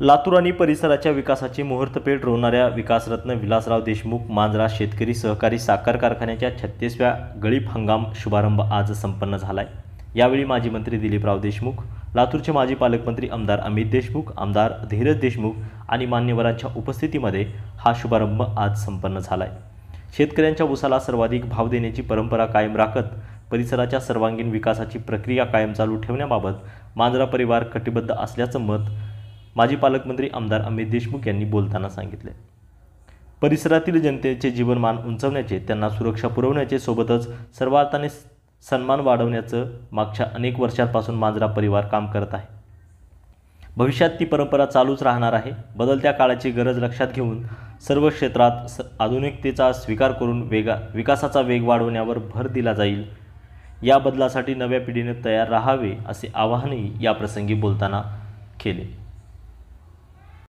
लातूर आणि परिसराच्या विकासाची मुहूर्तपेठ रोवणाऱ्या विकासरत्न विलासराव देशमुख मांजरा शेतकरी सहकारी साखर कारखान्याच्या छत्तीसव्या गळीप हंगाम शुभारंभ आज संपन्न झाला आहे यावेळी माजी मंत्री दिलीपराव देशमुख लातूरचे माजी पालकमंत्री आमदार अमित देशमुख आमदार धीरज देशमुख आणि मान्यवरांच्या उपस्थितीमध्ये हा शुभारंभ आज संपन्न झाला शेतकऱ्यांच्या ऊसाला सर्वाधिक भाव देण्याची परंपरा कायम राखत परिसराच्या सर्वांगीण विकासाची प्रक्रिया कायम चालू ठेवण्याबाबत मांजरा परिवार कटिबद्ध असल्याचं मत माजी पालकमंत्री आमदार अमित देशमुख यांनी बोलताना सांगितले परिसरातील जनतेचे जीवनमान उंचवण्याचे त्यांना सुरक्षा पुरवण्याचे सोबतच सर्वार्थाने सन्मान वाढवण्याचं मागच्या अनेक वर्षांपासून मांजरा परिवार काम करत आहे भविष्यात ती परंपरा चालूच राहणार आहे बदलत्या काळाची गरज लक्षात घेऊन सर्व क्षेत्रात स आधुनिकतेचा स्वीकार करून वेगा विकासाचा वेग वाढवण्यावर भर दिला जाईल या बदलासाठी नव्या पिढीने तयार राहावे असे आवाहनही याप्रसंगी बोलताना केले